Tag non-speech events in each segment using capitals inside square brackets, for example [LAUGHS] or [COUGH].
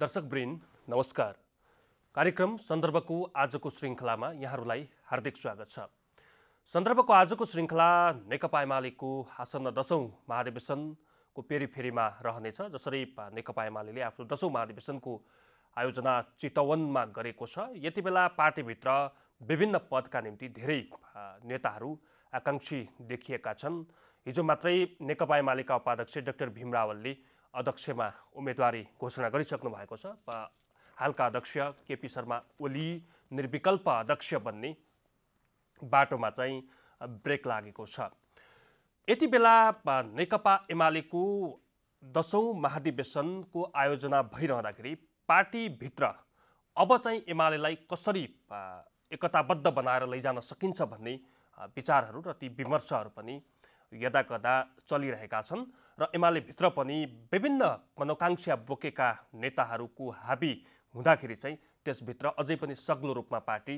दर्शक ब्रिन नमस्कार कार्यक्रम सन्दर्भको आजको श्रृङ्खलामा यहाँहरूलाई हार्दिक स्वागत छ सन्दर्भको आजको श्रृङ्खला नेकपा एमालेको आसन्न दसौँ महाधिवेशनको पेरिफेरीमा रहनेछ जसरी नेकपा एमाले आफ्नो दसौँ महाधिवेशनको आयोजना चितवनमा गरेको छ यति बेला पार्टीभित्र विभिन्न पदका निम्ति धेरै नेताहरू आकाङ्क्षी देखिएका छन् हिजो मात्रै नेकपा एमालेका उपाध्यक्ष डाक्टर भीम रावलले अध्यक्षमा उम्मेदवारी घोषणा गरिसक्नु भएको छ हालका अध्यक्ष केपी शर्मा ओली निर्विकल्प अध्यक्ष बन्ने बाटोमा चाहिँ ब्रेक लागेको छ यति बेला नेकपा एमालेको दसौँ महाधिवेशनको आयोजना भइरहँदाखेरि पार्टीभित्र अब चाहिँ एमालेलाई कसरी एकताबद्ध बनाएर लैजान सकिन्छ भन्ने विचारहरू र ती विमर्शहरू पनि यदाकदा चलिरहेका छन् र एमाले भित्र पनि विभिन्न मनोकाङ्क्षा बोकेका नेताहरूको हाबी हुँदाखेरि चाहिँ त्यसभित्र अझै पनि सग्लो रूपमा पार्टी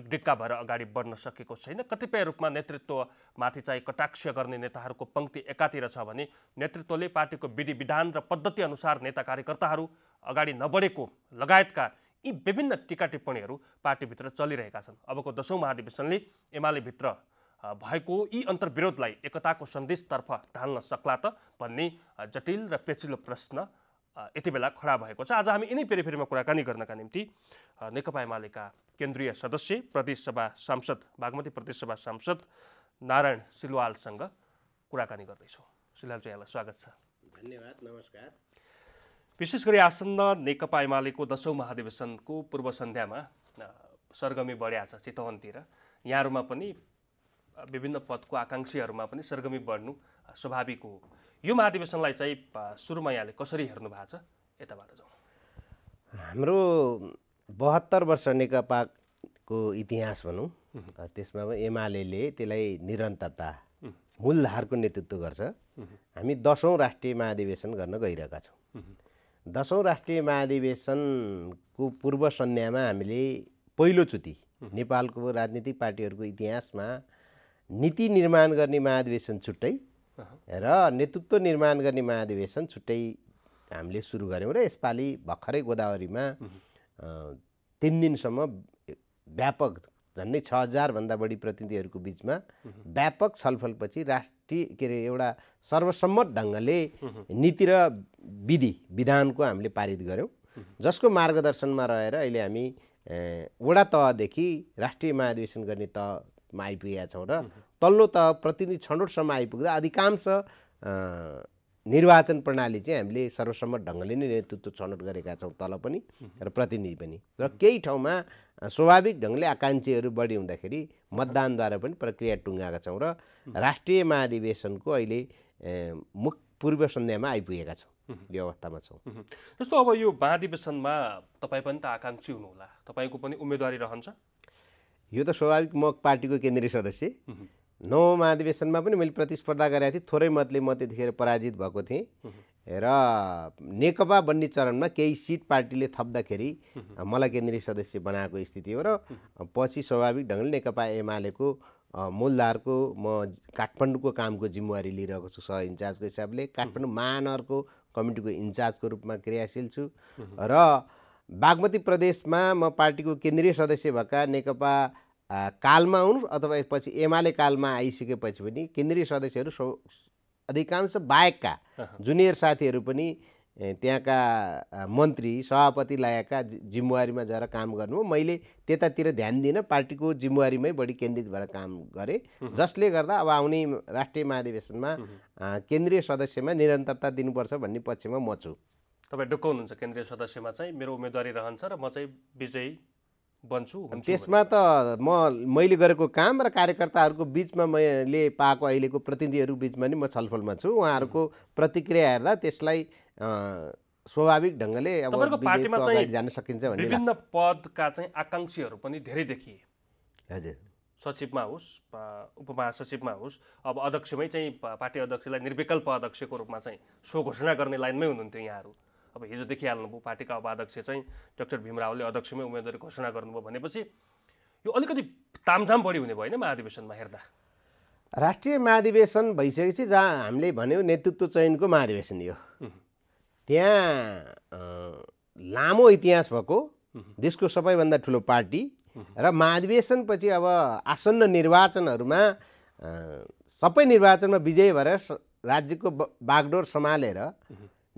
एक डिक्का भएर अगाडि बढ्न सकेको छैन कतिपय रूपमा नेतृत्वमाथि चाहिँ कटाक्ष गर्ने नेताहरूको पङ्क्ति एकातिर छ भने नेतृत्वले पार्टीको विधि विधान र पद्धतिअनुसार नेता कार्यकर्ताहरू अगाडि नबढेको लगायतका यी विभिन्न टिका टिप्पणीहरू पार्टीभित्र चलिरहेका छन् अबको दसौँ महाधिवेशनले एमालेभित्र भएको यी अन्तर्विरोधलाई एकताको सन्देशतर्फ ढाल्न सक्ला त भन्ने जटिल र पेचिलो प्रश्न यति बेला खडा भएको छ आज हामी यिनै पेरिफेरिमा कुराकानी गर्नका निम्ति नेकपा एमालेका केन्द्रीय सदस्य प्रदेशसभा सांसद बागमती प्रदेशसभा सांसद नारायण सिलवालसँग कुराकानी गर्दैछौँ सिलवाल चाहिँ यहाँलाई स्वागत छ धन्यवाद नमस्कार विशेष गरी आसन्न नेकपा एमालेको दसौँ महाधिवेशनको पूर्व सन्ध्यामा सरगमी बढिया छ चितवनतिर यहाँहरूमा पनि विभिन्न पदको आकाङ्क्षीहरूमा पनि सरगमी बढ्नु स्वाभाविक हो यो महाधिवेशनलाई चाहिँ सुरुमा यहाँले कसरी हेर्नु भएको छ यताबाट जाउँ हाम्रो बहत्तर वर्ष नेकपाको इतिहास भनौँ त्यसमा एमाले त्यसलाई निरन्तरता मूलधारको नेतृत्व गर्छ हामी दसौँ राष्ट्रिय महाधिवेशन गर्न गइरहेका छौँ दसौँ राष्ट्रिय महाधिवेशनको पूर्व सन्ध्यामा हामीले पहिलोचोटि नेपालको राजनीतिक पार्टीहरूको इतिहासमा नीति निर्माण गर्ने महाधिवेशन छुट्टै र नेतृत्व निर्माण गर्ने महाधिवेशन छुट्टै हामीले सुरु गऱ्यौँ र यसपालि भर्खरै गोदावरीमा तिन दिनसम्म व्यापक झन्डै छ हजारभन्दा बढी प्रतिनिधिहरूको बिचमा व्यापक छलफलपछि राष्ट्रिय के अरे एउटा सर्वसम्मत ढङ्गले नीति र विधि विधानको हामीले पारित गऱ्यौँ जसको मार्गदर्शनमा रहेर अहिले हामी वडा तहदेखि राष्ट्रिय महाधिवेशन गर्ने तह मा आइपुगेका छौँ र तल्लो तह प्रतिनिधि छनौटसम्म आइपुग्दा अधिकांश निर्वाचन प्रणाली चाहिँ हामीले सर्वसम्मत ढङ्गले नै नेतृत्व छनौट गरेका छौँ तल पनि र प्रतिनिधि पनि र केही ठाउँमा स्वाभाविक ढङ्गले आकाङ्क्षीहरू बढी हुँदाखेरि मतदानद्वारा पनि प्रक्रिया टुङ्गाएका छौँ र राष्ट्रिय महाधिवेशनको अहिले मुख पूर्व सन्ध्यामा आइपुगेका छौँ यो अवस्थामा छौँ जस्तो अब यो महाधिवेशनमा तपाईँ पनि त आकाङ्क्षी हुनुहोला तपाईँको पनि उम्मेदवारी रहन्छ यो त स्वाभाविक म पार्टीको केन्द्रीय सदस्य नौ महाधिवेशनमा पनि मैले प्रतिस्पर्धा गरेको थिएँ थोरै मतले म त्यतिखेर पराजित भएको थिएँ र नेकपा बन्ने चरणमा केही सिट पार्टीले थप्दाखेरि मलाई केन्द्रीय सदस्य बनाएको स्थिति हो र पछि स्वाभाविक ढङ्गले नेकपा एमालेको मूलधारको म काठमाडौँको कामको जिम्मेवारी लिइरहेको छु सह इन्चार्जको हिसाबले काठमाडौँ महानगरको कमिटीको इन्चार्जको रूपमा क्रियाशील छु र बागमती प्रदेशमा म पार्टीको केन्द्रीय सदस्य भएका नेकपा कालमा आउनु अथवा पछि एमाले कालमा आइसकेपछि पनि केन्द्रीय सदस्यहरू सौ अधिकांश बाहेकका जुनियर साथीहरू पनि त्यहाँका मन्त्री सभापति लगाएका जिम्मेवारीमा जाएर काम गर्नु मैले त्यतातिर ध्यान दिन पार्टीको जिम्मेवारीमै बढी केन्द्रित भएर काम गरेँ जसले गर्दा अब आउने राष्ट्रिय महाधिवेशनमा केन्द्रीय सदस्यमा निरन्तरता दिनुपर्छ भन्ने पक्षमा म छु तपाईँ डुक्काउनुहुन्छ केन्द्रीय सदस्यमा चाहिँ मेरो उम्मेदवारी रहन्छ र म चाहिँ विजयी बन्छु त्यसमा त म मैले गरेको काम र कार्यकर्ताहरूको बिचमा मैले पाएको अहिलेको प्रतिनिधिहरू बिचमा नि म छलफलमा छु उहाँहरूको प्रतिक्रिया हेर्दा त्यसलाई स्वाभाविक ढङ्गले अब पार्टीमा चाहिँ जान सकिन्छ भने विभिन्न पदका चाहिँ आकाङ्क्षीहरू पनि धेरै देखिए हजुर सचिवमा होस् उपमहासचिवमा होस् अब अध्यक्षमै चाहिँ पार्टी अध्यक्षलाई निर्विकल्प अध्यक्षको रूपमा चाहिँ सो घोषणा गर्ने लाइनमै हुनुहुन्थ्यो यहाँहरू अब हिजो देखिहाल्नुभयो पार्टीका उपाध्यक्ष चाहिँ डाक्टर भीमरावले अध्यक्षमै उम्मेदवारी घोषणा गर्नुभयो भनेपछि यो अलिकति तामझाम बढी हुने भयो होइन महाधिवेशनमा हेर्दा राष्ट्रिय महाधिवेशन भइसकेपछि जहाँ हामीले भन्यो नेतृत्व चयनको महाधिवेशन यो त्यहाँ लामो इतिहास भएको देशको सबैभन्दा ठुलो पार्टी र महाधिवेशनपछि अब आसन्न निर्वाचनहरूमा सबै निर्वाचनमा विजय भएर राज्यको बागडोर सम्हालेर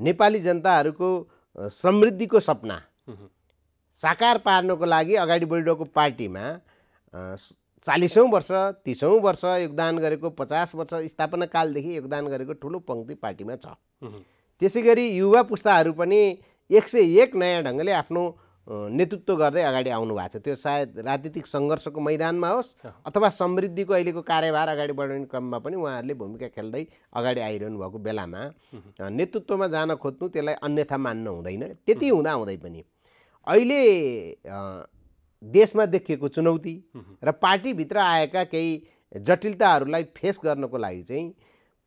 नेपाली जनताहरूको समृद्धिको सपना साकार पार्नको लागि अगाडि बढिरहेको पार्टीमा चालिसौँ वर्ष तिसौँ वर्ष योगदान गरेको पचास वर्ष कालदेखि योगदान गरेको ठुलो पङ्क्ति पार्टीमा छ त्यसै गरी युवा पुस्ताहरू पनि एक सय एक नयाँ ढङ्गले आफ्नो नेतृत्व गर्दै अगाडि आउनु भएको छ त्यो सायद राजनीतिक सङ्घर्षको मैदानमा होस् अथवा समृद्धिको अहिलेको कार्यभार अगाडि बढाउने क्रममा पनि उहाँहरूले भूमिका खेल्दै अगाडि आइरहनु भएको बेलामा नेतृत्वमा जान खोज्नु त्यसलाई अन्यथा मान्नु हुँदैन त्यति हुँदा हुँदै पनि अहिले देशमा देखिएको चुनौती र पार्टीभित्र आएका केही जटिलताहरूलाई फेस गर्नको लागि चाहिँ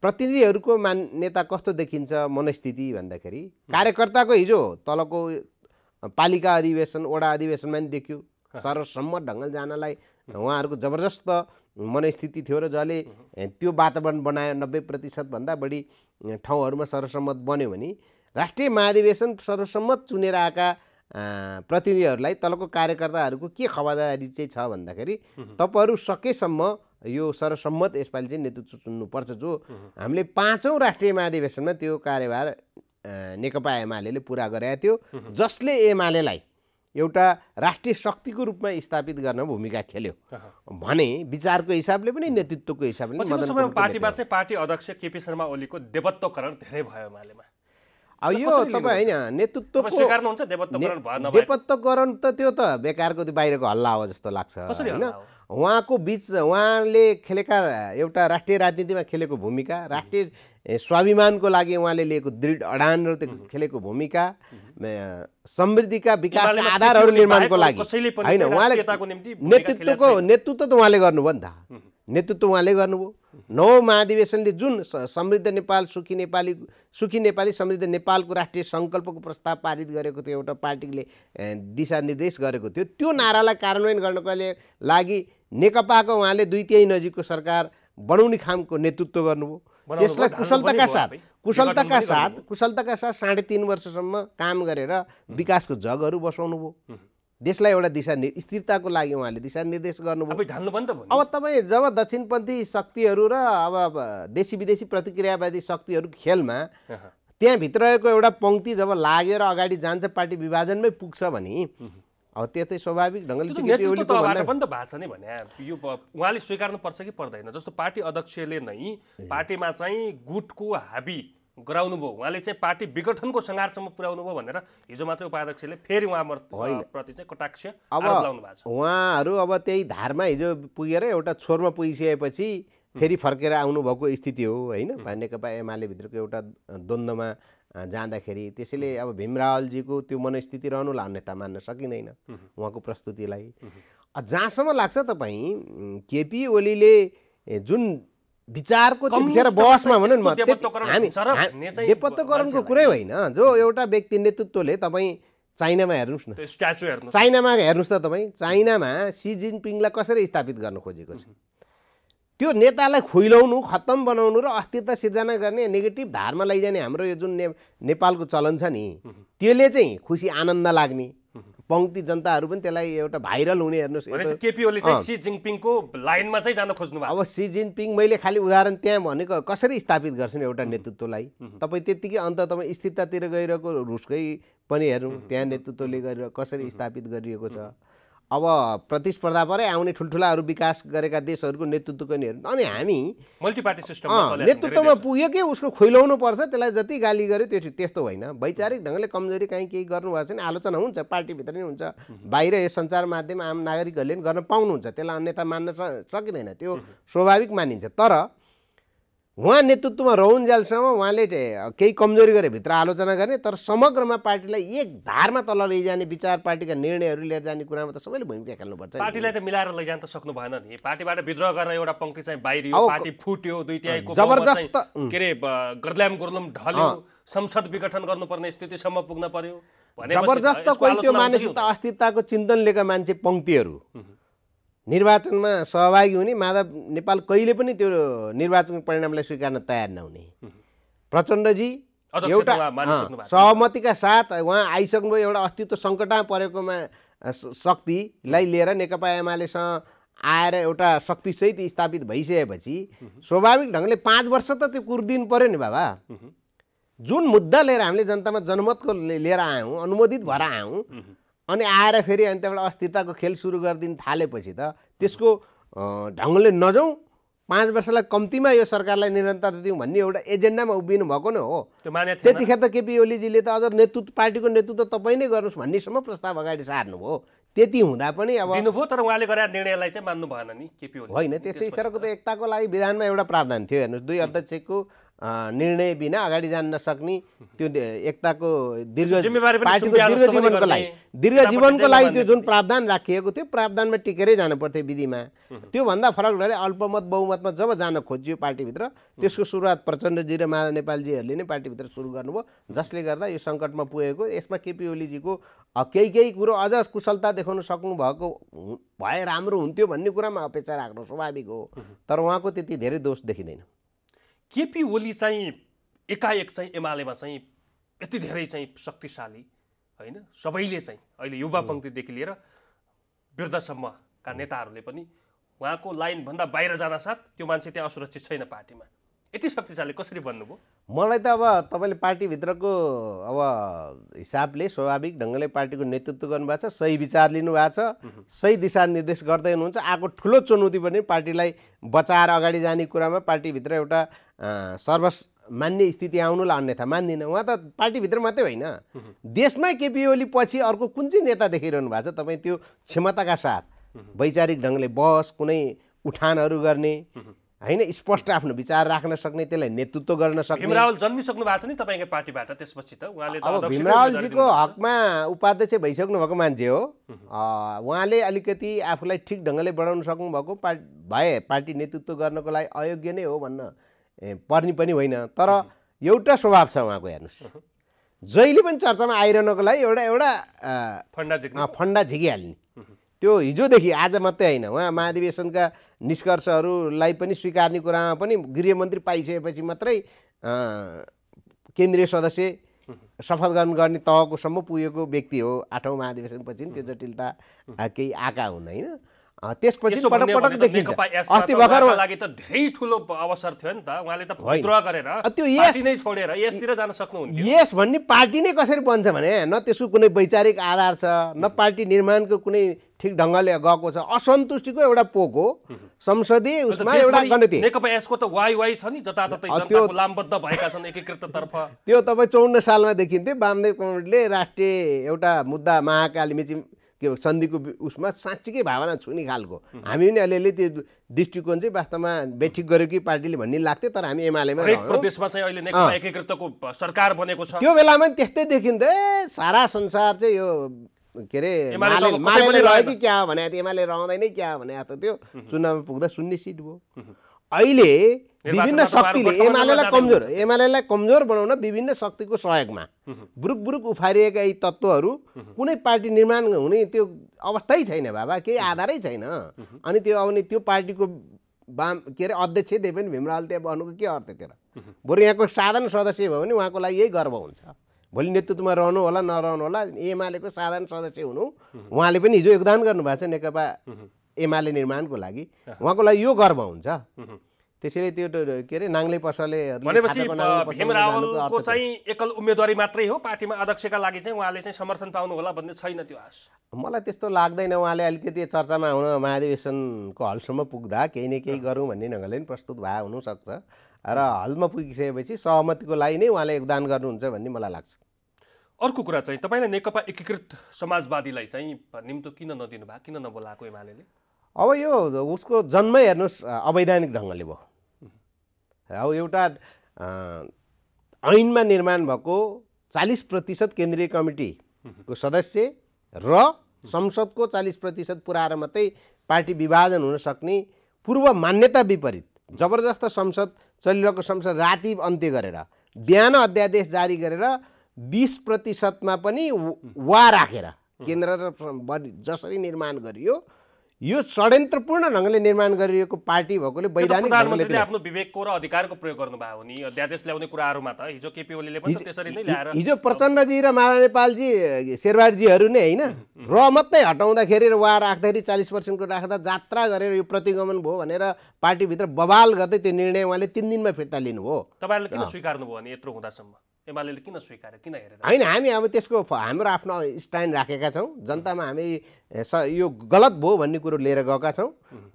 प्रतिनिधिहरूको मान्यता कस्तो देखिन्छ मनस्थिति भन्दाखेरि कार्यकर्ताको हिजो तलको पालिका अधिवेशन वडा अधिवेशनमा पनि देखियो सर्वसम्म ढङ्गल जानलाई उहाँहरूको जबरजस्त मनस्थिति थियो र जसले त्यो वातावरण बनायो नब्बे प्रतिशतभन्दा बढी ठाउँहरूमा सर्वसम्मत बन्यो भने राष्ट्रिय महाधिवेशन सर्वसम्मत चुनेर आएका प्रतिनिधिहरूलाई तलको कार्यकर्ताहरूको के खबरदारी चाहिँ छ भन्दाखेरि तपाईँहरू सकेसम्म यो सर्वसम्मत यसपालि चाहिँ नेतृत्व चुन्नुपर्छ जो हामीले पाँचौँ राष्ट्रिय महाधिवेशनमा त्यो कार्यभार नेकपा एमाले पुरा गरेका थियो जसले एमालेलाई एउटा राष्ट्रिय शक्तिको रूपमा स्थापित गर्न भूमिका खेल्यो भने विचारको हिसाबले पनि नेतृत्वको हिसाबले पार्टीमा चाहिँ पार्टी अध्यक्ष केपी शर्मा ओलीको देवत्वकरण धेरै भयो एमालेमा अब यो तपाईँ होइन नेतृत्वको देवत्वकरण त त्यो त बेकारको त्यो बाहिरको हल्ला हो जस्तो लाग्छ होइन उहाँको बिच उहाँले खेलेका एउटा राष्ट्रिय राजनीतिमा खेलेको भूमिका राष्ट्रिय स्वाभिमानको लागि उहाँले लिएको दृढ अडान र खेलेको भूमिका समृद्धिका विकासका आधारहरू निर्माणको लागि होइन उहाँले नेतृत्वको नेतृत्व त उहाँले गर्नुभयो नि त नेतृत्व उहाँले गर्नुभयो नौ महाधिवेशनले जुन समृद्ध नेपाल सुखी नेपाली सुखी नेपाली समृद्ध नेपालको राष्ट्रिय सङ्कल्पको प्रस्ताव पारित गरेको थियो एउटा पार्टीले दिशानिर्देश गरेको थियो त्यो नारालाई कार्यान्वयन गर्नको लागि नेकपाको उहाँले दुई तिहाई नजिकको सरकार बनाउने खामको नेतृत्व गर्नुभयो त्यसलाई कुशलताका साथ कुशलताका साथ कुशलताका साथ साढे तिन वर्षसम्म काम गरेर विकासको जगहरू बसाउनु भयो देशलाई एउटा दिशा स्थिरताको लागि उहाँले दिशानिर्देश गर्नुभयो अब तपाईँ जब दक्षिणपन्थी शक्तिहरू र अब देशी विदेशी प्रतिक्रियावादी शक्तिहरू खेलमा त्यहाँभित्र रहेको एउटा पङ्क्ति जब लागेर अगाडि जान्छ पार्टी विभाजनमै पुग्छ भने अब त्यो स्वाभाविक ढङ्गले पनि त भएको छ नि भने यो उहाँले स्वीकार्नुपर्छ कि पर्दैन जस्तो पार्टी अध्यक्षले नै पार्टीमा चाहिँ गुटको हाबी गराउनु भयो उहाँले चाहिँ पार्टी विघटनको सङ्घारसम्म पुर्याउनु भयो भनेर हिजो मात्रै उपाध्यक्षले फेरि उहाँप्रति चाहिँ कटाक्ष अब उहाँहरू अब त्यही धारमा हिजो पुगेर एउटा छोरमा पुगिसकेपछि फेरि फर्केर आउनुभएको स्थिति हो होइन नेकपा एमाले भित्रको एउटा द्वन्द्वमा जाँदाखेरि त्यसैले अब भीमरावलजीको त्यो मनस्थिति रहनुलाई अन्यता मान्न सकिँदैन उहाँको प्रस्तुतिलाई जहाँसम्म लाग्छ तपाईँ केपी ओलीले जुन विचारको त्यतिखेर बहसमा भनौँ न हामी कुरै होइन जो एउटा व्यक्ति नेतृत्वले तपाईँ चाइनामा हेर्नुहोस् न स्ट्याचु हेर्नु चाइनामा हेर्नुहोस् त तपाईँ चाइनामा सी जिनपिङलाई कसरी स्थापित गर्न खोजेको छ त्यो नेतालाई खुइलाउनु खत्तम बनाउनु र अस्थिरता सिर्जना गर्ने नेगेटिभ धारमा लैजाने हाम्रो यो जुन नेपालको चलन छ नि त्यसले चाहिँ खुसी आनन्द लाग्ने पङ्क्ति जनताहरू पनि त्यसलाई एउटा भाइरल हुने हेर्नुहोस् चाहिँ सी जिङपिङको लाइनमा चाहिँ जान खोज्नु अब सी जिङपिङ मैले खालि उदाहरण त्यहाँ भनेको कसरी स्थापित गर्छु नि एउटा नेतृत्वलाई तपाईँ त्यत्तिकै अन्त तपाईँ स्थिरतातिर गइरहेको रुसकै पनि हेर्नु त्यहाँ नेतृत्वले गरेर कसरी स्थापित गरिएको छ अब प्रतिस्पर्धा परे आउने ठुल्ठुलाहरू विकास गरेका देशहरूको नेतृत्व गर्ने अनि हामी मल्टिपार्टी सिस्टम नेतृत्वमा पुग्यो कि उसको खुइलाउनु पर्छ त्यसलाई जति गाली गर्यो त्यो त्यस्तो होइन वैचारिक ढङ्गले कमजोरी काहीँ केही गर्नुभएको भने आलोचना हुन्छ पार्टीभित्र नै हुन्छ बाहिर यस सञ्चार माध्यम आम नागरिकहरूले पनि गर्न पाउनुहुन्छ त्यसलाई अन्यथा मान्न सकिँदैन त्यो स्वाभाविक मानिन्छ तर उहाँ नेतृत्वमा रहन्जेलसम्म उहाँले केही कमजोरी गरे भित्र आलोचना गर्ने तर समग्रमा पार्टीलाई एक धारमा तल लैजाने विचार पार्टीका निर्णयहरू लिएर जाने कुरामा त सबैले भूमिका खेल्नुपर्छ पार्टीलाई त मिलाएर लैजान त सक्नु भएन नि पार्टीबाट विद्रोह गर्न एउटा पङ्क्ति चाहिँ बाहिरियो पार्टी फुट्यो दुई तिहाईको जबरजस्त के अरे गर्ल्याम गुर्लम ढल्यो संसद विघटन गर्नुपर्ने स्थितिसम्म पुग्न पर्यो जबरजस्त कोही त्यो मानसिकता अस्थिरताको चिन्तन लिएका मान्छे पङ्क्तिहरू निर्वाचनमा सहभागी हुने माधव नेपाल कहिले पनि त्यो निर्वाचनको परिणामलाई स्वीकार्न तयार नहुने प्रचण्डजी एउटा सहमतिका साथ उहाँ आइसक्नुभयो एउटा अस्तित्व सङ्कटमा परेकोमा शक्तिलाई लिएर नेकपा एमालेसँग आएर एउटा शक्तिसहित स्थापित भइसकेपछि स्वाभाविक ढङ्गले पाँच वर्ष त त्यो कुर्दिनु पऱ्यो नि बाबा जुन मुद्दा लिएर हामीले जनतामा जनमतको लिएर आयौँ अनुमोदित भएर आयौँ अनि आएर फेरि अनि त्यहाँबाट अस्थिरताको खेल सुरु गरिदिनु थालेपछि त त्यसको ढङ्गले नजाउँ पाँच वर्षलाई कम्तीमा यो सरकारलाई निरन्तरता दिउँ भन्ने एउटा एजेन्डामा उभिनु भएको नै हो त्यतिखेर त केपी ओलीजीले त अझ नेतृत्व पार्टीको नेतृत्व तपाईँ नै गर्नुहोस् भन्नेसम्म प्रस्ताव अगाडि सार्नुभयो त्यति हुँदा पनि अब दिनुभयो तर उहाँले गरेर निर्णयलाई चाहिँ मान्नु भएन नि केपी ओली होइन त्यतिखेरको त एकताको लागि विधानमा एउटा प्रावधान थियो हेर्नुहोस् दुई अध्यक्षको निर्णय बिना अगाडि जान नसक्ने त्यो एकताको दीर्घ पार्टीको दीर्घ जीवनको लागि दीर्घ जीवनको लागि त्यो जुन प्रावधान राखिएको थियो प्रावधानमा टिकेरै जानु पर्थ्यो विधिमा त्योभन्दा फरक रहेर अल्पमत बहुमतमा जब जान खोजियो पार्टीभित्र त्यसको सुरुवात प्रचण्डजी र माधव नेपालजीहरूले नै पार्टीभित्र सुरु गर्नुभयो जसले गर्दा यो सङ्कटमा पुगेको यसमा केपी ओलीजीको केही केही कुरो अझ कुशलता देखाउन सक्नु भएको भए राम्रो हुन्थ्यो भन्ने कुरामा अपेक्षा राख्नु स्वाभाविक हो तर उहाँको त्यति धेरै दोष देखिँदैन केपी ओली चाहिँ एकाएक चाहिँ एमालेमा चाहिँ यति धेरै चाहिँ शक्तिशाली होइन सबैले चाहिँ अहिले युवा पङ्क्तिदेखि लिएर वृद्धसम्मका नेताहरूले पनि उहाँको लाइनभन्दा बाहिर जान साथ त्यो मान्छे त्यहाँ असुरक्षित छैन पार्टीमा यति शक्तिशाली कसरी भन्नुभयो मलाई त अब तपाईँले पार्टीभित्रको अब हिसाबले स्वाभाविक ढङ्गले पार्टीको नेतृत्व गर्नुभएको छ सही विचार लिनुभएको छ सही दिशानिर्देश गर्दै हुनुहुन्छ आएको ठुलो चुनौती पनि पार्टीलाई बचाएर अगाडि जाने कुरामा पार्टीभित्र एउटा मान्य स्थिति आउनुलाई अन्यथा मान्दिनँ उहाँ त पार्टीभित्र मात्रै होइन देशमै केपी ओली पछि अर्को कुन चाहिँ नेता देखिरहनु भएको छ तपाईँ त्यो क्षमताका साथ वैचारिक ढङ्गले बस कुनै उठानहरू गर्ने होइन स्पष्ट आफ्नो विचार राख्न सक्ने त्यसलाई नेतृत्व गर्न सक्ने रावल जन्मिसक्नु भएको छ नि तपाईँको पार्टीबाट त्यसपछि त उहाँले अब भीमरावलजीको हकमा उपाध्यक्ष भइसक्नु भएको मान्छे हो उहाँले अलिकति आफूलाई ठिक ढङ्गले बढाउन सक्नुभएको पार्टी भए पार्टी नेतृत्व गर्नको लागि अयोग्य नै हो भन्न पर्ने पनि होइन तर एउटा स्वभाव छ उहाँको हेर्नुहोस् जहिले पनि चर्चामा आइरहनको लागि एउटा एउटा फन्डा फन्डा झिकिहाल्ने त्यो हिजोदेखि आज मात्रै होइन उहाँ महाधिवेशनका निष्कर्षहरूलाई पनि स्वीकार्ने कुरामा पनि गृहमन्त्री पाइसकेपछि मात्रै केन्द्रीय सदस्य सफल गर्ने तहकोसम्म पुगेको व्यक्ति हो आठौँ महाधिवेशनपछि त्यो जटिलता केही आका हुन् होइन त्यसपछि पटक पटक देखिन्छ अस्ति भर्खर लागि त धेरै ठुलो अवसर थियो नि त उहाँले त विद्रोह गरेर त्यो यस नै छोडेर यसतिर जान सक्नुहुन्थ्यो यस भन्ने पार्टी नै कसरी बन्छ भने न त्यसको कुनै वैचारिक आधार छ न पार्टी निर्माणको कुनै ठिक ढङ्गले गएको छ असन्तुष्टिको एउटा पोक हो संसदीय उसमा एउटा गणित नेकपा यसको त वाइ वाइ छ नि जताततै त्यो लामबद्ध भएका छन् एकीकृततर्फ [LAUGHS] त्यो तपाईँ चौन्न सालमा देखिन्थ्यो वामदेव कमरेडले राष्ट्रिय एउटा मुद्दा महाकाली मेची के सन्धिको उसमा साँच्चीकै भावना छुने खालको हामी पनि अलिअलि त्यो दृष्टिकोण चाहिँ वास्तवमा बेठिक गऱ्यो कि पार्टीले भन्ने लाग्थ्यो तर हामी एमालेमा सरकार बनेको छ त्यो बेलामा त्यस्तै देखिन्थ्यो ए सारा संसार चाहिँ यो के अरे माले रह्यो कि क्या भने एमाले रहँदैन क्या भने त त्यो चुनावमा पुग्दा शून्य सिट भयो अहिले विभिन्न शक्तिले एमालेलाई कमजोर एमालेलाई कमजोर बनाउन विभिन्न शक्तिको सहयोगमा ब्रुक बुरुक उफारिएका यी तत्त्वहरू कुनै पार्टी निर्माण हुने त्यो अवस्थाै छैन बाबा केही आधारै छैन अनि त्यो आउने त्यो पार्टीको वाम के अरे अध्यक्ष त्यही पनि भीमराल त्यहाँ बन्नुको के अर्थ त्यो बरु यहाँको साधारण सदस्य भयो भने उहाँको लागि यही गर्व हुन्छ भोलि नेतृत्वमा रहनु होला नरहनु होला एमालेको साधारण सदस्य हुनु उहाँले पनि हिजो योगदान गर्नुभएको छ नेकपा एमाले निर्माणको लागि उहाँको लागि यो गर्व हुन्छ त्यसैले त्यो के अरे नाङ्ले पसले भनेपछि भीमरावलको चाहिँ एकल उम्मेदवारी मात्रै हो पार्टीमा अध्यक्षका लागि चाहिँ उहाँले चाहिँ समर्थन पाउनु होला भन्ने छैन त्यो आश मलाई त्यस्तो लाग्दैन उहाँले अलिकति चर्चामा आउन महाधिवेशनको हलसम्म पुग्दा केही न केही गरौँ भन्ने ढङ्गले पनि प्रस्तुत भए हुनसक्छ र हलमा पुगिसकेपछि सहमतिको लागि नै उहाँले योगदान गर्नुहुन्छ भन्ने मलाई लाग्छ अर्को कुरा चाहिँ तपाईँले नेकपा एकीकृत समाजवादीलाई चाहिँ निम्तो किन नदिनु भएको किन नबोलाएको एमाले अब यो उसको जन्मै हेर्नुहोस् अवैधानिक ढङ्गले भयो अब एउटा ऐनमा निर्माण भएको चालिस प्रतिशत केन्द्रीय कमिटीको सदस्य र संसदको चालिस प्रतिशत पुऱ्याएर मात्रै पार्टी विभाजन हुन सक्ने पूर्व मान्यता विपरीत जबरजस्त संसद चलिरहेको संसद राति अन्त्य गरेर बिहान अध्यादेश जारी गरेर बिस प्रतिशतमा पनि वा राखेर केन्द्र र जसरी निर्माण गरियो यो षड्यन्त्रपूर्ण ढङ्गले निर्माण गरिएको पार्टी भएकोले वैधानिक आफ्नो विवेकको र अधिकारको प्रयोग गर्नुभयो भने अध्यादेश ल्याउने कुराहरूमा त हिजो केपी ओलीले पनि त्यसरी नै ल्याएर हिजो प्रचण्डजी र माधव नेपालजी शेरवारजीहरू नै होइन र मात्रै हटाउँदाखेरि र उहाँ राख्दाखेरि चालिस पर्सेन्टको राख्दा जात्रा गरेर यो प्रतिगमन भयो भनेर पार्टीभित्र बवाल गर्दै त्यो निर्णय उहाँले तिन दिनमा फिर्ता लिनुभयो तपाईँहरूले किन स्वीकार्नुभयो भने यत्रो हुँदासम्म एमाले किन स्वीकार किन हेरेर होइन हामी अब त्यसको हाम्रो आफ्नो स्ट्यान्ड राखेका छौँ जनतामा हामी स यो गलत भयो भन्ने कुरो लिएर गएका छौँ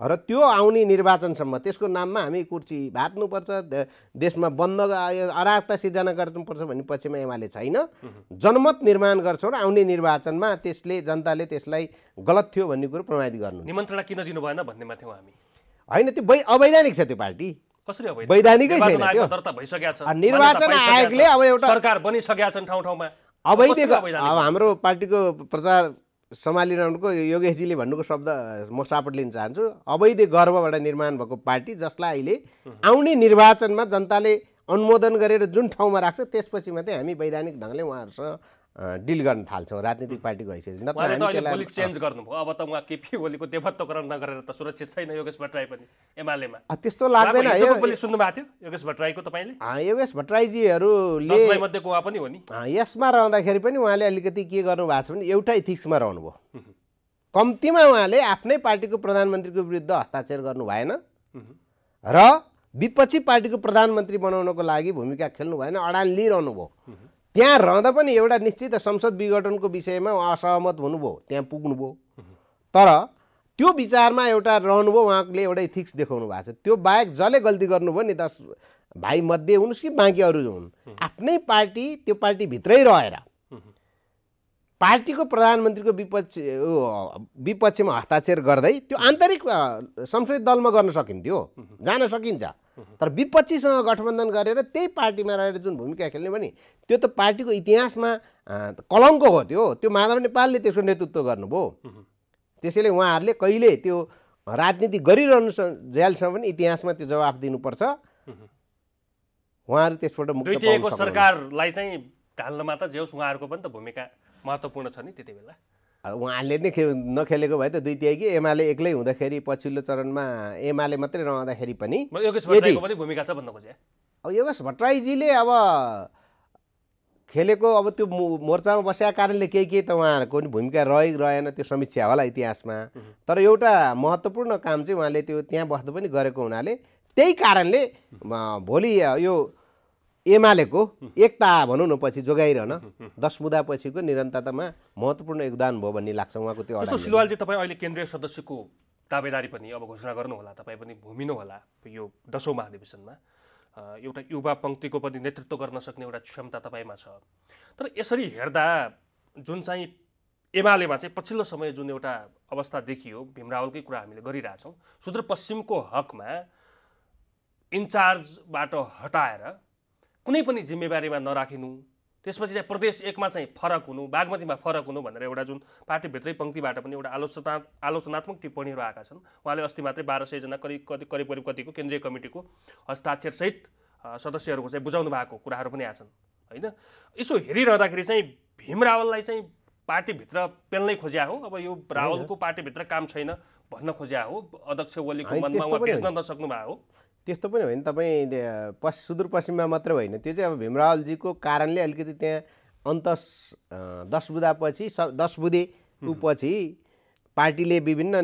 र त्यो आउने निर्वाचनसम्म त्यसको नाममा हामी कुर्ची भात्नुपर्छ देशमा बन्द अरागता सिर्जना गर्नुपर्छ भन्ने पक्षमा एमाले छैन जनमत निर्माण गर्छौँ र आउने निर्वाचनमा त्यसले जनताले त्यसलाई गलत थियो भन्ने कुरो प्रमाणित गर्नु निमन्त्रणा किन दिनु भएन भन्नेमा थियौँ हामी होइन त्यो वै अवैधानिक छ त्यो पार्टी कसरी अब वैधानिकै निर्वाचन आयोगले अब एउटा सरकार बनिसकेका छन् ठाउँ ठाउँमा अब हाम्रो पार्टीको प्रचार सम्हालिरहनुको योगेशजीले भन्नुको शब्द म सापट लिन चाहन्छु अवैध गर्वबाट निर्माण भएको पार्टी जसलाई अहिले आउने निर्वाचनमा जनताले अनुमोदन गरेर जुन ठाउँमा राख्छ त्यसपछि मात्रै हामी वैधानिक ढङ्गले उहाँहरूसँग डिल गर्न थाल्छौँ राजनीतिक पार्टी गइसकेपछि नत्र चेन्ज गर्नुभयो अब त उहाँ केपी ओलीको देवत्वकरण नगरेर त सुरक्षित छैन योगेश भट्टराई पनि एमालेमा त्यस्तो लाग्दैन सुन्नु भएको थियो योगेश भट्टराईको तपाईँले योगेश भट्टराईजीहरूले मध्येको उहाँ पनि हो नि यसमा रहँदाखेरि पनि उहाँले अलिकति के गर्नु भएको छ भने एउटा इथिक्समा रहनुभयो कम्तीमा उहाँले आफ्नै पार्टीको प्रधानमन्त्रीको विरुद्ध हस्ताक्षर गर्नु भएन र विपक्षी पार्टीको प्रधानमन्त्री बनाउनको लागि भूमिका खेल्नु भएन अडान लिइरहनु भयो त्यहाँ रहँदा पनि एउटा निश्चित संसद विघटनको विषयमा उहाँ असहमत हुनुभयो त्यहाँ पुग्नुभयो तर त्यो विचारमा एउटा रहनुभयो उहाँले एउटा इथिक्स देखाउनु भएको छ त्यो बाहेक जसले गल्ती गर्नुभयो नि दस भाइ मध्ये हुनुहोस् कि बाँकी अरू हुन् आफ्नै पार्टी त्यो पार्टीभित्रै रहेर पार्टीको प्रधानमन्त्रीको विपक्ष विपक्षमा हस्ताक्षर गर्दै त्यो आन्तरिक संसदीय दलमा गर्न सकिन्थ्यो जान सकिन्छ तर विपक्षीसँग गठबन्धन गरेर त्यही पार्टीमा रहेर जुन भूमिका खेल्ने भने त्यो त पार्टीको इतिहासमा कलङ्क हो त्यो त्यो माधव नेपालले त्यसको नेतृत्व गर्नुभयो त्यसैले उहाँहरूले कहिले त्यो राजनीति गरिरहनु ज्यालसम्म पनि इतिहासमा त्यो जवाफ दिनुपर्छ उहाँहरू त्यसबाट सरकारलाई चाहिँ ढाल्नमा त जे होस् उहाँहरूको पनि त भूमिका महत्त्वपूर्ण छ नि त्यति बेला उहाँले नै खे नखेलेको भए त दुई तिहाई कि एमाले एक्लै हुँदाखेरि पछिल्लो चरणमा एमाले मात्रै रहँदाखेरि पनि भूमिका छ भन्न खोजेँ अब योगेश भट्टराईजीले अब खेलेको अब त्यो मोर्चामा बसेका कारणले केही केही त उहाँहरूको पनि भूमिका रहे रहेन त्यो समीक्षा होला इतिहासमा तर एउटा महत्त्वपूर्ण काम चाहिँ उहाँले त्यो त्यहाँ बस्नु पनि गरेको हुनाले त्यही कारणले भोलि यो एमालेको एकता भनौँ न पछि जोगाइरहन दस मुदा पछिको निरन्तरतामा महत्त्वपूर्ण योगदान भयो भन्ने लाग्छ उहाँको त्यो सिलवालजी तपाईँ अहिले केन्द्रीय सदस्यको दावेदारी पनि अब घोषणा गर्नुहोला तपाईँ पनि भूमिनुहोला यो दसौँ महाधिवेशनमा एउटा युवा पङ्क्तिको पनि नेतृत्व गर्न सक्ने एउटा क्षमता तपाईँमा छ तर यसरी हेर्दा जुन चाहिँ एमालेमा चाहिँ पछिल्लो समय जुन एउटा अवस्था देखियो भीमरावलकै कुरा हामीले गरिरहेछौँ सुदूरपश्चिमको हकमा इन्चार्जबाट हटाएर कुनै पनि जिम्मेवारीमा नराखिनु त्यसपछि चाहिँ प्रदेश एकमा चाहिँ फरक हुनु बागमतीमा फरक हुनु भनेर एउटा जुन पार्टीभित्रै पङ्क्तिबाट पनि एउटा आलोचना आलोचनात्मक टिप्पणीहरू आएका छन् उहाँले अस्ति मात्रै बाह्र सयजना करिब कति करिब करिब कतिको केन्द्रीय कमिटीको हस्ताक्षरसहित सदस्यहरूको चाहिँ बुझाउनु भएको कुराहरू पनि आएछन् होइन यसो हेरिरहँदाखेरि चाहिँ भीम रावललाई चाहिँ पार्टीभित्र पेल्नै खोज्या हो अब यो रावलको पार्टीभित्र काम छैन भन्न खोज्या हो अध्यक्ष ओलीको मनमा उहाँ बेच्न नसक्नु भएको हो त्यस्तो पनि होइन तपाईँ पश् सुदूरपश्चिममा मात्रै होइन त्यो चाहिँ अब भीमरावलजीको कारणले अलिकति त्यहाँ अन्त दस बुधापछि स दस बुधे पछि पार्टीले विभिन्न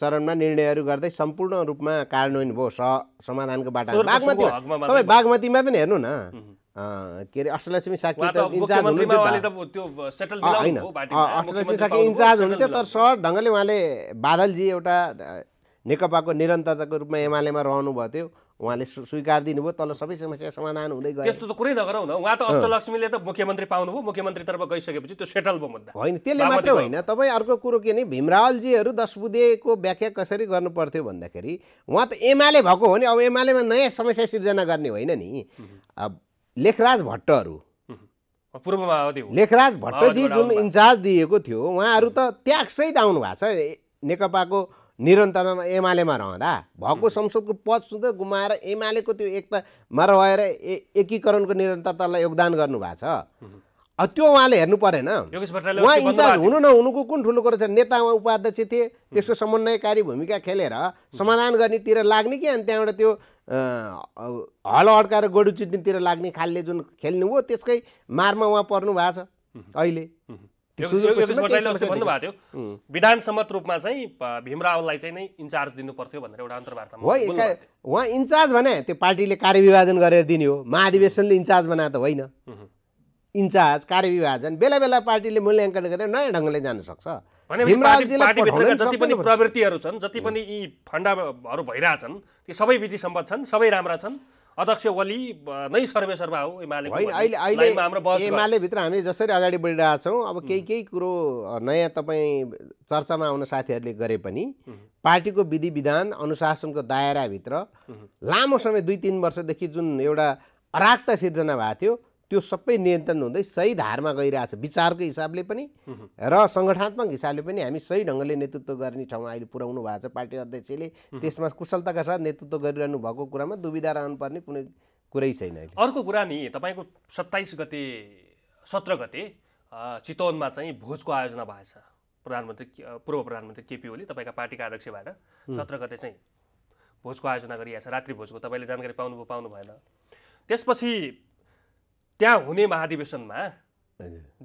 चरणमा निर्णयहरू गर्दै सम्पूर्ण रूपमा कार्यान्वयन भयो स समाधानको बाटो बागमती तपाईँ बागमतीमा पनि हेर्नु न के अरे अष्टलक्ष्मी साकी होइन अष्टलक्ष्मी साकी इन्चार्ज हुनुहुन्थ्यो तर सहज ढङ्गले उहाँले बादलजी एउटा नेकपाको निरन्तरताको रूपमा एमालेमा रहनुभएको थियो उहाँले स्वीकार दिनुभयो तल सबै समस्या समाधान हुँदै गयो त्यस्तो त कुरै नगरौँ न उहाँ त अष्टलक्ष्मीले त मुख्यमन्त्री पाउनुभयो मुख्यमन्त्रीतर्फ गइसकेपछि त्यो सेटल भयो मुद्दा होइन त्यसले मात्रै होइन तपाईँ अर्को कुरो के भने भीमरावलजीहरू दसबुदेको व्याख्या कसरी गर्नु पर्थ्यो भन्दाखेरि उहाँ त एमाले भएको हो नि अब एमालेमा नयाँ समस्या सिर्जना गर्ने होइन नि अब लेखराज भट्टहरू पूर्व माओवादी लेखराज भट्टजी जुन इन्चार्ज दिएको थियो उहाँहरू त त्यागसहित आउनु भएको छ नेकपाको निरन्तरमा एमालेमा रहँदा भएको संसदको पद सुधै गुमाएर एमालेको त्यो एकतामा रहेर एकीकरणको निरन्तरतालाई योगदान गर्नुभएको छ त्यो उहाँले हेर्नु परेन उहाँ इन्चार्ज हुनु नहुनुको कुन ठुलो कुरो छ नेता उहाँ उपाध्यक्ष थिए त्यसको समन्वयकारी भूमिका खेलेर समाधान गर्नेतिर लाग्ने कि अनि त्यहाँबाट त्यो हल अड्काएर गोडु चित्नेतिर लाग्ने खालले जुन खेल्नु हो त्यसकै मारमा उहाँ पर्नु भएको छ अहिले विधानसम्मत रूपमा चाहिँ भीमरावललाई चाहिँ नै इन्चार्ज दिनु पर्थ्यो भनेर एउटा अन्तर्वार्तामा उहाँ इन्चार्ज भने त्यो पार्टीले कार्यविभाजन गरेर दिने हो महाधिवेशनले इन्चार्ज बनाए त होइन इन्चार्ज कार्यविभाजन बेला बेला पार्टीले मूल्याङ्कन गरेर नयाँ ढङ्गले जान सक्छ जति पनि प्रवृत्तिहरू छन् जति पनि यी फन्डाहरू भइरहेछन् ती सबै विधि सम्पद छन् सबै राम्रा छन् अध्यक्ष ओली नै सर्वा हो एमाले होइन अहिले अहिले एमालेभित्र हामी जसरी अगाडि बढिरहेछौँ अब केही केही कुरो नयाँ तपाईँ चर्चामा आउन साथीहरूले गरे पनि पार्टीको विधि विधान अनुशासनको दायराभित्र लामो समय दुई तिन वर्षदेखि जुन एउटा अरागता सिर्जना भएको थियो त्यो सबै नियन्त्रण हुँदै सही धारमा गइरहेछ विचारको हिसाबले पनि र सङ्गठनात्मक हिसाबले पनि हामी सही ढङ्गले नेतृत्व गर्ने ठाउँमा अहिले पुर्याउनु भएको छ पार्टी अध्यक्षले त्यसमा कुशलताका साथ नेतृत्व गरिरहनु भएको कुरामा दुविधा रहनुपर्ने कुनै कुरै छैन अहिले अर्को कुरा नि तपाईँको सत्ताइस गते सत्र गते चितवनमा चाहिँ भोजको आयोजना भएछ प्रधानमन्त्री पूर्व प्रधानमन्त्री केपी ओली तपाईँका पार्टीका अध्यक्षबाट सत्र गते चाहिँ भोजको आयोजना गरिएको छ रात्रि भोजको तपाईँले जानकारी पाउनुभयो पाउनु भएन त्यसपछि त्यहाँ हुने महाधिवेशनमा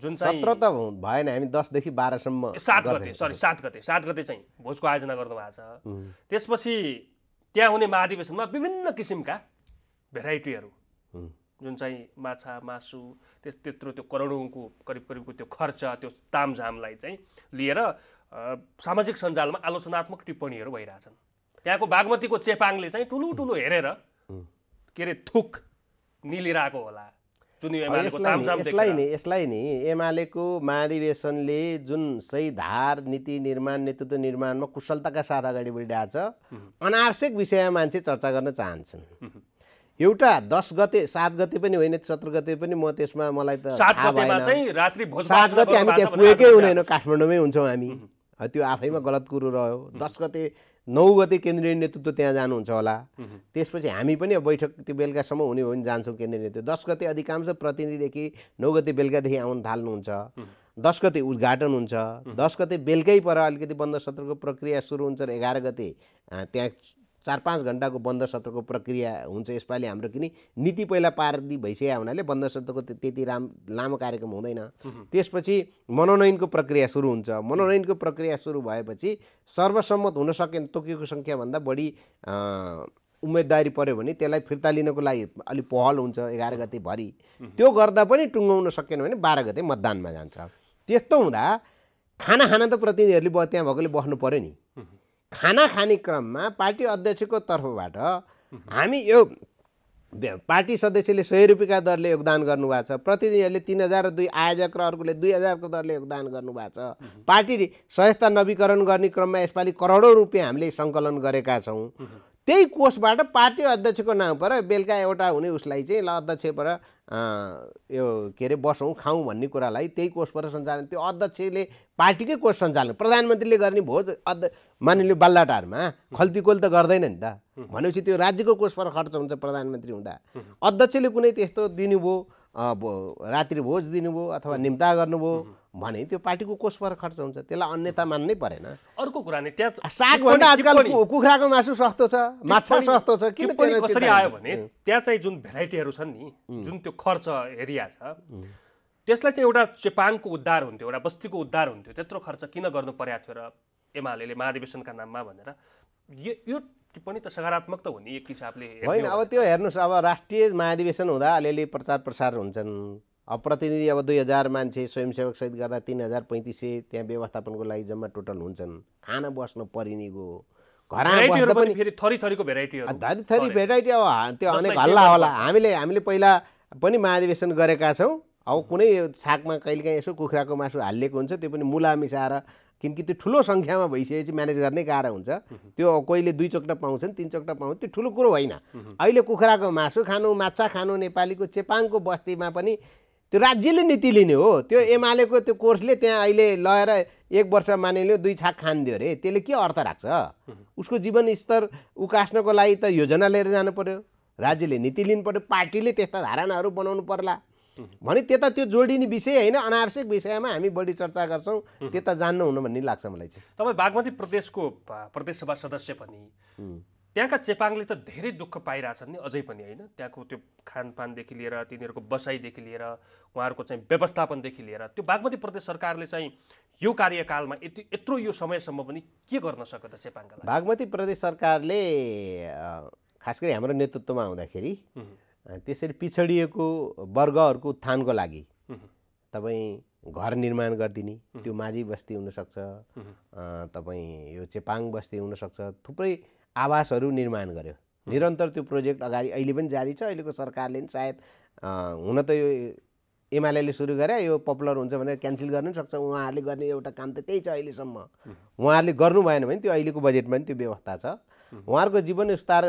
जुन सत्र त भएन हामी दसदेखि बाह्रसम्म सात गते सरी सात गते सात गते चाहिँ भोजको आयोजना गर्नुभएको छ त्यसपछि त्यहाँ हुने महाधिवेशनमा विभिन्न किसिमका भेराइटीहरू जुन चाहिँ माछा मासु त्यस त्यत्रो त्यो करोडौँको करिब करिबको त्यो खर्च त्यो तामझामलाई चाहिँ लिएर सामाजिक सञ्जालमा आलोचनात्मक टिप्पणीहरू भइरहेछन् त्यहाँको बागमतीको चेपाङले चाहिँ ठुलो ठुलो हेरेर के अरे थुक निलिरहेको होला जुन यसलाई नि यसलाई नि एमालेको महाधिवेशनले जुन सही धार नीति निर्माण नेतृत्व निर्माणमा कुशलताका साथ अगाडि बढिरहेछ अनावश्यक विषयमा मान्छे चर्चा गर्न चाहन्छन् एउटा दस गते सात गते पनि होइन सत्र गते पनि म त्यसमा मलाई त सात गते हामी त्यहाँ पुगेकै हुँदैनौँ काठमाडौँमै हुन्छौँ हामी त्यो आफैमा गलत कुरो रह्यो दस गते नौ गते केन्द्रीय नेतृत्व त्यहाँ जानुहुन्छ होला त्यसपछि हामी पनि अब बैठक त्यो बेलुकासम्म हुने हो भने जान्छौँ केन्द्रीय नेतृत्व दस गते अधिकांश प्रतिनिधिदेखि नौ गते बेलुकादेखि आउनु थाल्नुहुन्छ दस गते उद्घाटन हुन्छ दस गते बेलुकै पर अलिकति बन्द सत्रको प्रक्रिया सुरु हुन्छ र एघार गते त्यहाँ चार पाँच घन्टाको बन्द सत्रको प्रक्रिया हुन्छ यसपालि हाम्रो किन नीति पहिला पारदी भइसक्यो हुनाले बन्द सत्रको त्यति राम लामो कार्यक्रम हुँदैन त्यसपछि मनोनयनको प्रक्रिया सुरु हुन्छ मनोनयनको प्रक्रिया सुरु भएपछि सर्वसम्मत हुन सकेन तोकिएको सङ्ख्याभन्दा बढी उम्मेदवारी पऱ्यो भने त्यसलाई फिर्ता लिनको लागि अलिक पहल हुन्छ एघार भरि त्यो गर्दा पनि टुङ्गाउन सकेन भने बाह्र गते मतदानमा जान्छ त्यस्तो हुँदा खाना खान त प्रतिनिधिहरूले त्यहाँ भएकोले बस्नु पऱ्यो नि खाना खाने क्रममा पार्टी अध्यक्षको तर्फबाट हामी यो पार्टी सदस्यले सय रुपियाँका दरले योगदान गर्नुभएको छ प्रतिनिधिहरूले तिन हजार दुई आयोजक र अर्कोले दुई हजारको दरले योगदान गर्नुभएको छ पार्टी संस्था नवीकरण गर्ने क्रममा यसपालि करोडौँ रुपियाँ हामीले सङ्कलन गरेका छौँ त्यही कोषबाट पार्टी अध्यक्षको नाम पर बेलुका एउटा हुने उसलाई चाहिँ ल अध्यक्षबाट यो के अरे बसौँ खाउँ भन्ने कुरालाई त्यही कोषबाट सञ्चालन त्यो अध्यक्षले पार्टीकै कोष सञ्चालन प्रधानमन्त्रीले गर्ने भोज अध्य मानिलियो बाल्लाटारमा खल्तीकोल त गर्दैन नि त भनेपछि त्यो राज्यको कोषबाट खर्च हुन्छ प्रधानमन्त्री हुँदा अध्यक्षले कुनै त्यस्तो दिनुभयो रात्रि भोज दिनुभयो अथवा निम्ता गर्नुभयो भने त्यो पार्टीको कोषबाट खर्च हुन्छ त्यसलाई अन्यता मान्नै परेन अर्को कुरा नै त्यहाँ सागभन्दा आजकल कुखुराको मासु सस्तो छ माछा सस्तो छ किन कसरी आयो भने त्यहाँ चाहिँ जुन भेराइटीहरू छन् नि जुन त्यो खर्च एरिया छ त्यसलाई चाहिँ एउटा चेपाङको उद्धार हुन्थ्यो एउटा बस्तीको उद्धार हुन्थ्यो त्यत्रो खर्च किन गर्नु परेको थियो र एमाले महाधिवेशनका नाममा भनेर यो यो टिप्पणी त सकारात्मक त हुने एक हिसाबले होइन अब त्यो हेर्नुहोस् अब राष्ट्रिय महाधिवेशन हुँदा अलिअलि प्रचार प्रसार हुन्छन् प्रतिनिधि अब दुई हजार मान्छे स्वयंसेवक सहित गर्दा तिन हजार पैँतिस सय त्यहाँ व्यवस्थापनको लागि जम्मा टोटल हुन्छन् खाना बस्न परिनेको थरी भेराइटी थरी थरी भेराइटी अब त्यो अनेक हल्ला होला हामीले हामीले पहिला पनि महाधिवेशन गरेका छौँ अब कुनै सागमा कहिलेकाहीँ यसो कुखुराको मासु हालिएको हुन्छ त्यो पनि मुला मिसाएर किनकि त्यो ठुलो सङ्ख्यामा भइसकेपछि म्यानेज गर्नै गाह्रो हुन्छ त्यो कोहीले दुई चोकटा पाउँछन् तिन चोकटा पाउँछ त्यो ठुलो कुरो होइन अहिले कुखुराको मासु खानु माछा खानु नेपालीको चेपाङको बस्तीमा पनि त्यो राज्यले नीति लिने हो त्यो एमालेको त्यो कोर्सले त्यहाँ अहिले लगेर एक वर्ष मानिलियो दुई छाक खानिदियो अरे त्यसले के अर्थ राख्छ उसको जीवन स्तर उकास्नको लागि त योजना लिएर जानु पर्यो राज्यले नीति लिनु पर्यो पार्टीले त्यस्ता धारणाहरू बनाउनु पर्ला भने त्यता त्यो जोडिने विषय होइन अनावश्यक विषयमा हामी बढी चर्चा गर्छौँ त्यता जान्नुहुन्न भन्ने लाग्छ मलाई चाहिँ तपाईँ बागमती प्रदेशको प्रदेशसभा सदस्य पनि त्यहाँका चेपाङले त धेरै दुःख पाइरहेछन् नि अझै पनि होइन त्यहाँको त्यो खानपानदेखि लिएर तिनीहरूको बसाइदेखि लिएर उहाँहरूको चाहिँ व्यवस्थापनदेखि लिएर त्यो बागमती प्रदेश सरकारले चाहिँ यो कार्यकालमा यति यत्रो यो समयसम्म पनि के गर्न सक्यो त लागि बागमती प्रदेश सरकारले खास गरी हाम्रो नेतृत्वमा आउँदाखेरि त्यसरी पिछडिएको वर्गहरूको उत्थानको लागि तपाईँ घर निर्माण गरिदिने त्यो माझी बस्ती हुनसक्छ तपाईँ यो चेपाङ बस्ती हुनसक्छ थुप्रै आवासहरू निर्माण गर्यो निरन्तर त्यो प्रोजेक्ट अगाडि अहिले पनि जारी छ अहिलेको सरकारले पनि सायद हुन त यो एमाले सुरु गरे यो पपुलर हुन्छ भनेर क्यान्सल गर्न सक्छ उहाँहरूले गर्ने एउटा काम त त्यही छ अहिलेसम्म उहाँहरूले गर्नु भएन भने त्यो अहिलेको बजेटमा पनि त्यो व्यवस्था छ उहाँहरूको जीवन उस्तार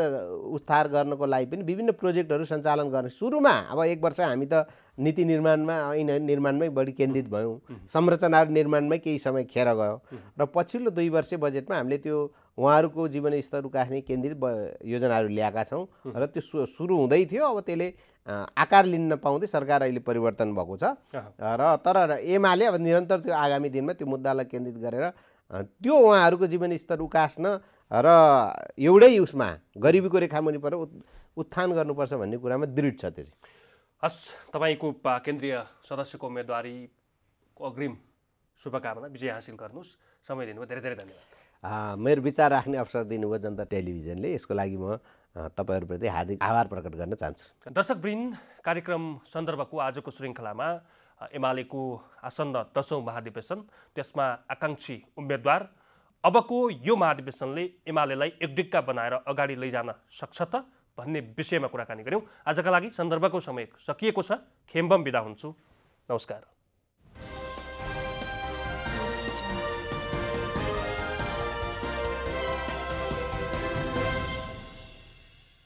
उस्तार गर्नको लागि पनि विभिन्न प्रोजेक्टहरू सञ्चालन गर्ने सुरुमा अब एक वर्ष हामी त नीति निर्माणमा ऐन निर्माणमै बढी केन्द्रित भयौँ संरचनाहरू निर्माणमै केही समय खेर गयो र पछिल्लो दुई वर्ष बजेटमा हामीले त्यो उहाँहरूको जीवनस्तर उकास्ने केन्द्रित योजनाहरू ल्याएका छौँ र त्यो सुरु हुँदै थियो अब त्यसले आकार लिन पाउँदै सरकार अहिले परिवर्तन भएको छ र तर एमाले अब निरन्तर त्यो आगामी दिनमा त्यो मुद्दालाई केन्द्रित गरेर त्यो उहाँहरूको जीवनस्तर उकास्न र एउटै उसमा गरिबीको रेखा मुनिपर उत्थान गर्नुपर्छ भन्ने कुरामा दृढ छ त्यो चाहिँ हस् तपाईँको केन्द्रीय सदस्यको उम्मेदवारीको अग्रिम शुभकामना विजय हासिल गर्नुहोस् समय दिनुभयो धेरै धेरै धन्यवाद मेरो विचार राख्ने अवसर दिनुभयो जनता टेलिभिजनले यसको लागि म तपाईँहरूप्रति हार्दिक आभार प्रकट गर्न चाहन्छु दर्शक कार्यक्रम सन्दर्भको आजको श्रृङ्खलामा एमालेको आसन्न दसौँ महाधिवेशन त्यसमा आकाङ्क्षी उम्मेद्वार अबको यो महाधिवेशनले एमालेलाई एकडिक्का बनाएर अगाडि लैजान सक्छ त भन्ने विषयमा कुराकानी गऱ्यौँ आजका लागि सन्दर्भको समय सकिएको छ खेम्बम बिदा हुन्छु नमस्कार